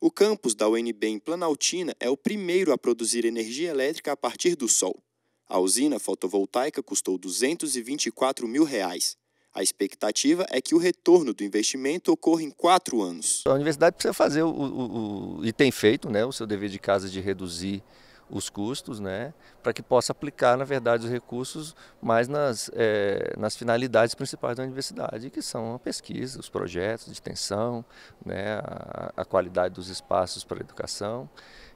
O campus da UNB em Planaltina é o primeiro a produzir energia elétrica a partir do sol. A usina fotovoltaica custou 224 mil reais. A expectativa é que o retorno do investimento ocorra em quatro anos. A universidade precisa fazer o, o, o e tem feito né, o seu dever de casa de reduzir os custos, né, para que possa aplicar, na verdade, os recursos mais nas, é, nas finalidades principais da universidade, que são a pesquisa, os projetos de extensão, né, a, a qualidade dos espaços para a educação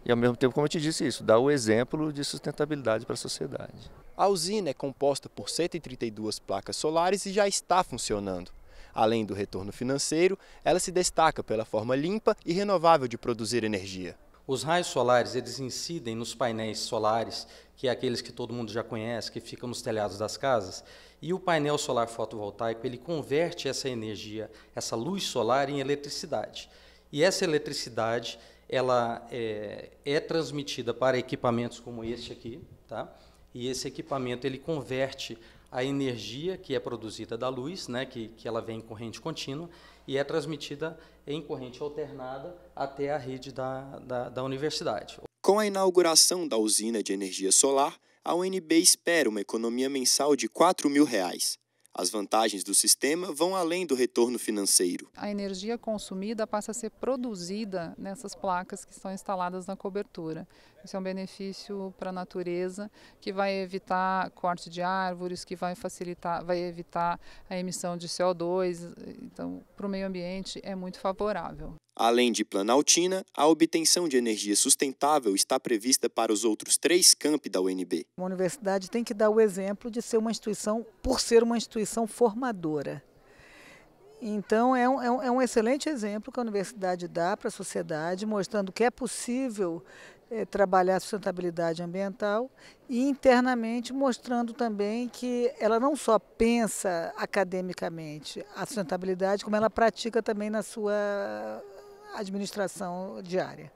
e, ao mesmo tempo, como eu te disse isso, dá o exemplo de sustentabilidade para a sociedade. A usina é composta por 132 placas solares e já está funcionando. Além do retorno financeiro, ela se destaca pela forma limpa e renovável de produzir energia. Os raios solares, eles incidem nos painéis solares, que é aqueles que todo mundo já conhece, que ficam nos telhados das casas, e o painel solar fotovoltaico, ele converte essa energia, essa luz solar em eletricidade. E essa eletricidade, ela é, é transmitida para equipamentos como este aqui, tá? E esse equipamento, ele converte a energia que é produzida da luz, né, que, que ela vem em corrente contínua, e é transmitida em corrente alternada até a rede da, da, da universidade. Com a inauguração da usina de energia solar, a UNB espera uma economia mensal de R$ 4 mil. Reais. As vantagens do sistema vão além do retorno financeiro. A energia consumida passa a ser produzida nessas placas que estão instaladas na cobertura. Isso é um benefício para a natureza que vai evitar corte de árvores, que vai facilitar, vai evitar a emissão de CO2. Então, para o meio ambiente é muito favorável. Além de Planaltina, a obtenção de energia sustentável está prevista para os outros três campi da UNB. Uma universidade tem que dar o exemplo de ser uma instituição, por ser uma instituição formadora. Então, é um, é um, é excelente exemplo que a universidade dá para a sociedade, mostrando que é possível é, trabalhar a sustentabilidade ambiental e internamente mostrando também que ela não só pensa academicamente a sustentabilidade, como ela pratica também na sua administração diária.